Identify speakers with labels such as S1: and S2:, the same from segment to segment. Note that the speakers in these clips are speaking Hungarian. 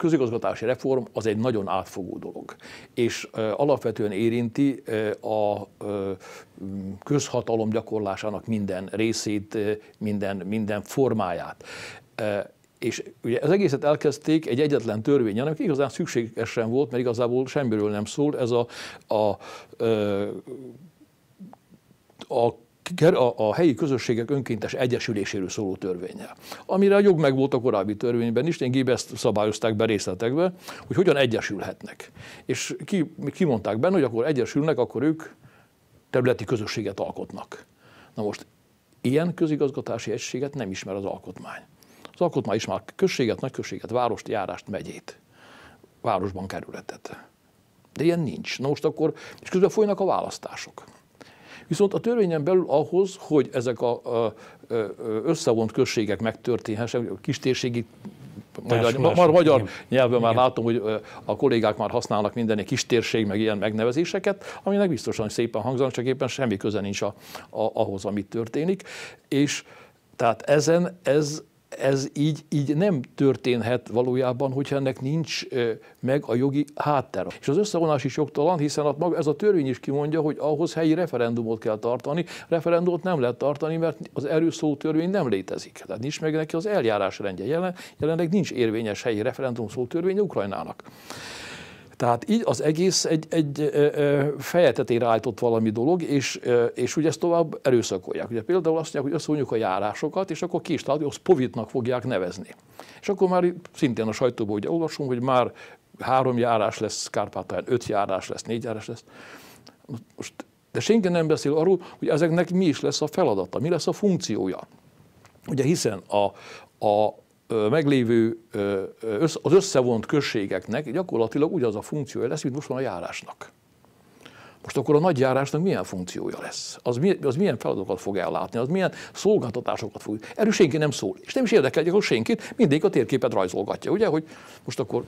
S1: közigazgatási reform az egy nagyon átfogó dolog, és alapvetően érinti a közhatalom gyakorlásának minden részét, minden, minden formáját. És ugye az egészet elkezdték egy egyetlen törvényen, ami igazán szükségesen volt, mert igazából semmiről nem szól, ez a, a, a, a a, a helyi közösségek önkéntes egyesüléséről szóló törvényel, amire a jog megvolt a korábbi törvényben is, én ezt szabályozták be részletekbe, hogy hogyan egyesülhetnek. És ki, kimondták benne, hogy akkor egyesülnek, akkor ők területi közösséget alkotnak. Na most ilyen közigazgatási egységet nem ismer az alkotmány. Az alkotmány is már községet, nagyközséget, várost, járást, megyét, városban kerületet. De ilyen nincs. Na most akkor, és közben folynak a választások. Viszont a törvényen belül ahhoz, hogy ezek a, összevont községek megtörténhessenek, kistérségi
S2: magyar, ma, magyar
S1: igen. már látom, hogy a kollégák már használnak mindenki kistérség, meg ilyen megnevezéseket, aminek biztosan szépen hangzanak, csak éppen semmi köze nincs a, a, ahhoz, amit történik. És tehát ezen ez ez így, így nem történhet valójában, hogyha ennek nincs meg a jogi háttere. És az összevonás is jogtalan, hiszen maga, ez a törvény is kimondja, hogy ahhoz helyi referendumot kell tartani. Referendumot nem lehet tartani, mert az erőszó törvény nem létezik. Tehát nincs meg neki az eljárásrendje. Jelen, jelenleg nincs érvényes helyi referendum törvény Ukrajnának. Tehát így az egész egy, egy fejetetére állított valami dolog, és, és ugye ezt tovább erőszakolják. Ugye például azt mondják, hogy összevonjuk a járásokat, és akkor ki is találja, hogy azt povitnak fogják nevezni. És akkor már szintén a sajtóban ugye olvasunk, hogy már három járás lesz Kárpátalján, öt járás lesz, négy járás lesz. Most, de senki nem beszél arról, hogy ezeknek mi is lesz a feladata, mi lesz a funkciója. Ugye hiszen a, a, meglévő, az összevont községeknek gyakorlatilag ugyanaz a funkciója lesz, mint most van a járásnak. Most akkor a nagyjárásnak milyen funkciója lesz? Az, mi, az milyen feladatokat fog ellátni? Az milyen szolgáltatásokat fog? Erről senki nem szól. És nem is érdekel hogy senkit, mindig a térképet rajzolgatja, ugye? Hogy most akkor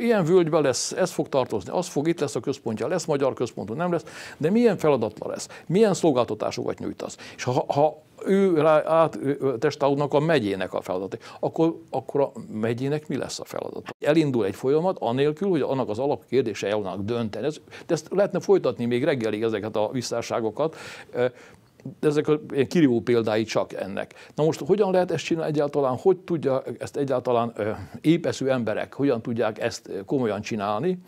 S1: ilyen völgybe lesz, ez fog tartozni, az fog, itt lesz a központja, lesz magyar központú, nem lesz, de milyen feladatla lesz, milyen szolgáltatásokat nyújtasz. És ha, ha ő rá, át testálódnak a megyének a feladat, akkor, akkor a megyének mi lesz a feladat? Elindul egy folyamat, anélkül, hogy annak az alapkérdése elnak dönteni. Ez, de ezt lehetne folytatni még reggelig ezeket a visszáságokat ezek a kirívó példái csak ennek. Na most hogyan lehet ezt csinálni egyáltalán, hogy tudja ezt egyáltalán épeszű emberek, hogyan tudják ezt komolyan csinálni,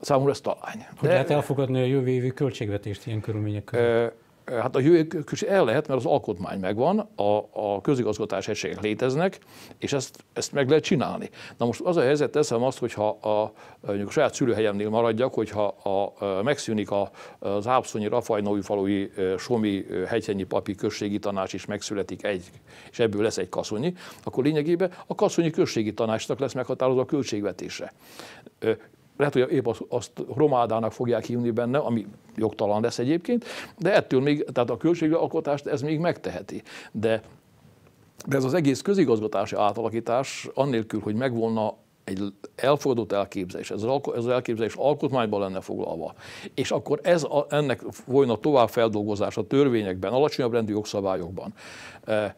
S1: számomra ez talány. Hogy De, lehet elfogadni a jövő évi költségvetést ilyen körülmények között? Hát a jövőkös el lehet, mert az alkotmány megvan, a, a közigazgatás egységek léteznek, és ezt, ezt meg lehet csinálni. Na most az a helyzet, teszem azt, hogyha a, a saját szülőhelyemnél maradjak, hogyha a, a, megszűnik a, az Ápszonyi, Rafajnói, Falui, Somi, Hegyhenyi Papi községi tanács is megszületik egy, és ebből lesz egy kaszonyi, akkor lényegében a kaszonyi községi tanácsnak lesz meghatározva a költségvetése lehet, hogy épp azt, azt romádának fogják hívni benne, ami jogtalan lesz egyébként, de ettől még, tehát a alkotást ez még megteheti. De, de ez az egész közigazgatási átalakítás, annélkül, hogy megvonna egy elfogadott elképzelés, ez az, elképzelés alkotmányban lenne foglalva, és akkor ez a, ennek volna tovább feldolgozása törvényekben, alacsonyabb rendű jogszabályokban, eh,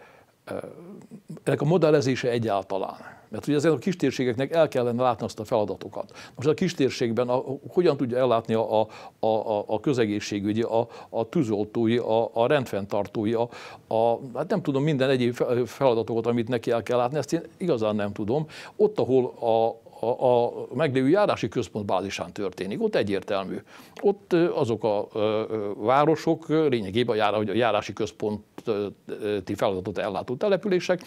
S1: ennek a modellezése egyáltalán. Mert ugye ezek a kistérségeknek el kellene látni azt a feladatokat. Most a kistérségben a, hogyan tudja ellátni a, a, a, a közegészségügyi, a, a tűzoltói, a, a rendfenntartói, a, a, hát nem tudom minden egyéb feladatokat, amit neki el kell látni, ezt én igazán nem tudom. Ott, ahol a, a, a meglévő járási központ bázisán történik. Ott egyértelmű. Ott azok a városok lényegében a, jár, a járási központi feladatot ellátó települések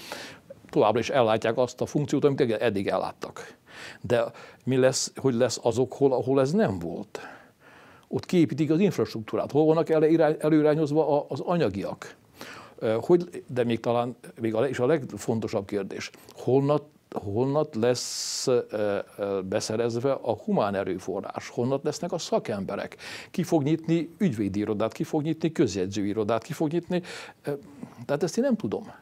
S1: továbbra is ellátják azt a funkciót, amit eddig elláttak. De mi lesz, hogy lesz azokhol, ahol ez nem volt? Ott kiépítik az infrastruktúrát. Hol vannak előirányozva az anyagiak? Hogy, de még talán, még a, és a legfontosabb kérdés, holnap honnat lesz beszerezve a humán erőforrás, Honnan lesznek a szakemberek, ki fog nyitni ügyvédirodát, ki fog nyitni közjegyzőirodát, ki fog nyitni, tehát ezt én nem tudom.